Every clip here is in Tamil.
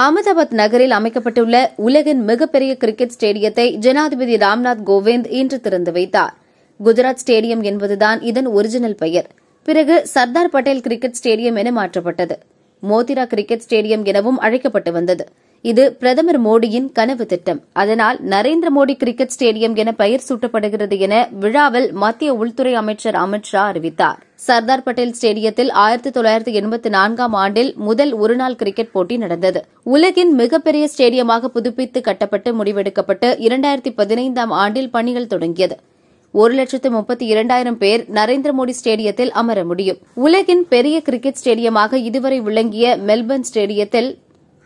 அகமதாபாத் நகரில் அமைக்கப்பட்டுள்ள உலகின் மிகப்பெரிய கிரிக்கெட் ஸ்டேடியத்தை ஜனாதிபதி ராம்நாத் கோவிந்த் இன்று திறந்து வைத்தார் குஜராத் ஸ்டேடியம் என்பதுதான் இதன் ஒரிஜினல் பெயர் பிறகு சர்தார் பட்டேல் கிரிக்கெட் ஸ்டேடியம் என மாற்றப்பட்டது மோதிரா கிரிக்கெட் ஸ்டேடியம் எனவும் அழைக்கப்பட்டு வந்தது இது பிரதமர் மோடியின் கனவு திட்டம் அதனால் நரேந்திர மோடி கிரிக்கெட் ஸ்டேடியம் என பெயர் சூட்டப்படுகிறது என விழாவில் மத்திய உள்துறை அமைச்சர் அமித் ஷா அறிவித்தார் சர்தார் பட்டேல் ஸ்டேடியத்தில் ஆயிரத்தி தொள்ளாயிரத்தி எண்பத்தி நான்காம் ஆண்டில் முதல் ஒருநாள் கிரிக்கெட் போட்டி நடந்தது உலகின் மிகப்பெரிய ஸ்டேடியமாக புதுப்பித்து கட்டப்பட்டு முடிவெடுக்கப்பட்டு இரண்டாயிரத்தி பதினைந்தாம் ஆண்டில் பணிகள் தொடங்கியது ஒரு லட்சத்து முப்பத்தி இரண்டாயிரம் பேர் நரேந்திர மோடி ஸ்டேடியத்தில் அமர முடியும் உலகின் பெரிய கிரிக்கெட் ஸ்டேடியமாக இதுவரை விளங்கிய மெல்பர்ன் ஸ்டேடியத்தில்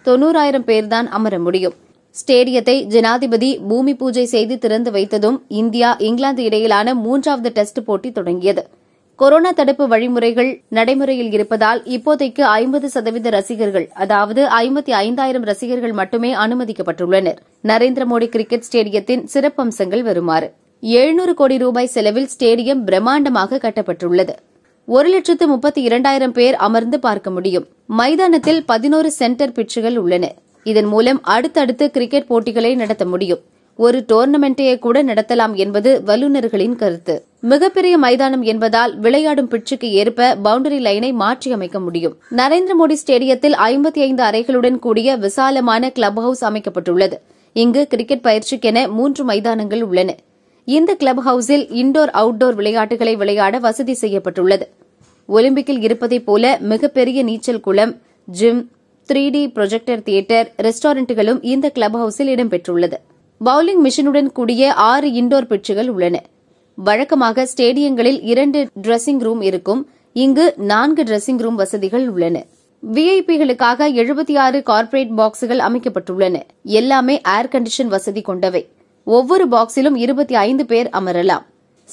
தொன்னூறாயிரம் பேர்தான் அமர முடியும் ஸ்டேடியத்தை ஜனாதிபதி பூமி பூஜை செய்து திறந்து வைத்ததும் இந்தியா இங்கிலாந்து இடையிலான மூன்றாவது டெஸ்ட் போட்டி தொடங்கியது கொரோனா தடுப்பு வழிமுறைகள் நடைமுறையில் இருப்பதால் இப்போதைக்கு ஐம்பது சதவீத ரசிகர்கள் அதாவது ஐம்பத்தி ஐந்தாயிரம் ரசிகர்கள் மட்டுமே அனுமதிக்கப்பட்டுள்ளனர் நரேந்திர மோடி கிரிக்கெட் ஸ்டேடியத்தின் சிறப்பம்சங்கள் வருமாறு எழுநூறு கோடி ரூபாய் செலவில் ஸ்டேடியம் பிரம்மாண்டமாக கட்டப்பட்டுள்ளது ஒரு லட்சத்து முப்பத்தி இரண்டாயிரம் பேர் அமர்ந்து பார்க்க முடியும் மைதானத்தில் பதினோரு சென்டர் பிட்சுகள் உள்ளன இதன் மூலம் அடுத்தடுத்து கிரிக்கெட் போட்டிகளை நடத்த முடியும் ஒரு டோர்னமெண்டையே கூட நடத்தலாம் என்பது வல்லுநர்களின் கருத்து மிகப்பெரிய மைதானம் என்பதால் விளையாடும் பிட்சுக்கு ஏற்ப பவுண்டரி லைனை மாற்றியமைக்க முடியும் நரேந்திர மோடி ஸ்டேடியத்தில் ஐம்பத்தி ஐந்து அறைகளுடன் கூடிய விசாலமான கிளப் ஹவுஸ் அமைக்கப்பட்டுள்ளது இங்கு கிரிக்கெட் பயிற்சிக்கென மூன்று மைதானங்கள் உள்ளன இந்த கிளப் ஹவுஸில் இண்டோர் அவுட்டோர் விளையாட்டுகளை விளையாட வசதி செய்யப்பட்டுள்ளது ஒலிம்பிக்கில் இருப்பதைப் போல மிகப்பெரிய நீச்சல் குளம் gym three D projector theatre ரெஸ்டாரண்ட்டுகளும் இந்த கிளப் ஹவுஸில் இடம்பெற்றுள்ளது பவுலிங் மிஷினுடன் கூடிய ஆறு இண்டோர் பிட்சுகள் உள்ளன வழக்கமாக ஸ்டேடியங்களில் இரண்டு டிரெஸ்ஸிங் ரூம் இருக்கும் இங்கு நான்கு டிரெஸ்ஸிங் ரூம் வசதிகள் உள்ளன விஐபிகளுக்காக எழுபத்தி ஆறு கார்ப்பரேட் பாக்ஸுகள் அமைக்கப்பட்டுள்ளன எல்லாமே ஏர் கண்டிஷன் வசதி கொண்டவை ஒவ்வொரு பாக்ஸிலும் இருபத்தி ஐந்து பேர் அமரலாம்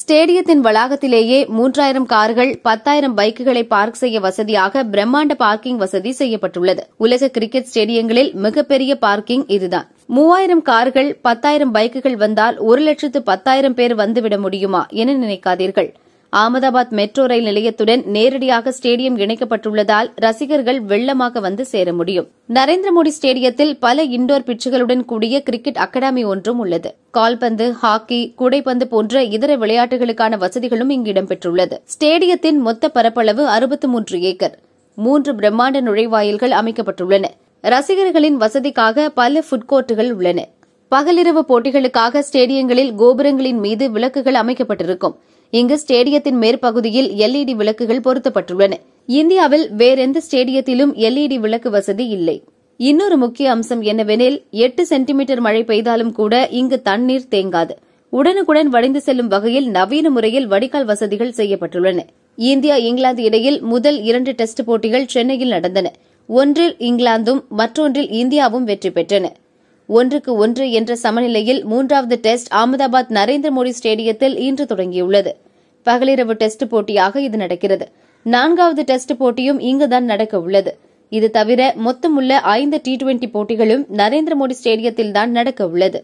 ஸ்டேடியத்தின் வளாகத்திலேயே மூன்றாயிரம் கார்கள் பத்தாயிரம் பைக்குகளை பார்க் செய்ய வசதியாக பிரம்மாண்ட பார்க்கிங் வசதி செய்யப்பட்டுள்ளது உலக கிரிக்கெட் ஸ்டேடியங்களில் மிகப்பெரிய பார்க்கிங் இதுதான் மூவாயிரம் கார்கள் பத்தாயிரம் பைக்குகள் வந்தால் ஒரு லட்சத்து பத்தாயிரம் பேர் வந்துவிட முடியுமா என நினைக்காதீர்கள் அகமதாபாத் மெட்ரோ ரயில் நிலையத்துடன் நேரடியாக ஸ்டேடியம் இணைக்கப்பட்டுள்ளதால் ரசிகர்கள் வெள்ளமாக வந்து சேர முடியும் நரேந்திர மோடி ஸ்டேடியத்தில் பல இண்டோர் பிட்சுகளுடன் கூடிய கிரிக்கெட் அகாடமி ஒன்றும் உள்ளது கால்பந்து ஹாக்கி கூடைப்பந்து போன்ற இதர விளையாட்டுகளுக்கான வசதிகளும் இங்கு இடம்பெற்றுள்ளது ஸ்டேடியத்தின் மொத்த பரப்பளவு அறுபத்து மூன்று ஏக்கர் மூன்று பிரம்மாண்ட நுழைவாயில்கள் அமைக்கப்பட்டுள்ளன ரசிகர்களின் வசதிக்காக பல ஃபுட் கோர்ட்டுகள் உள்ளன பகலிரவு போட்டிகளுக்காக ஸ்டேடியங்களில் கோபுரங்களின் மீது விளக்குகள் அமைக்கப்பட்டிருக்கும் இங்கு ஸ்டேடியத்தின் மேற்பகுதியில் எல்இடி e விளக்குகள் பொருத்தப்பட்டுள்ளன இந்தியாவில் வேறெந்த ஸ்டேடியத்திலும் எல்இடி e விளக்கு வசதி இல்லை இன்னொரு முக்கிய அம்சம் என்னவெனில் எட்டு சென்டிமீட்டர் மழை பெய்தாலும் கூட இங்கு தண்ணீர் தேங்காது உடனுக்குடன் வடிந்து செல்லும் வகையில் நவீன முறையில் வடிகால் வசதிகள் செய்யப்பட்டுள்ளன இந்தியா இங்கிலாந்து இடையில் முதல் இரண்டு டெஸ்ட் போட்டிகள் சென்னையில் நடந்தன ஒன்றில் இங்கிலாந்தும் மற்றொன்றில் இந்தியாவும் வெற்றி பெற்றன ஒன்றுக்கு ஒன்று என்ற சமநிலையில் மூன்றாவது டெஸ்ட் அகமதாபாத் நரேந்திர மோடி ஸ்டேடியத்தில் இன்று தொடங்கியுள்ளது பகலிரவு டெஸ்ட் போட்டியாக இது நடக்கிறது நான்காவது டெஸ்ட் போட்டியும் இங்குதான் நடக்க உள்ளது இது தவிர மொத்தமுள்ள ஐந்து டி டுவெண்டி போட்டிகளும் நரேந்திர மோடி ஸ்டேடியத்தில்தான் நடக்க உள்ளது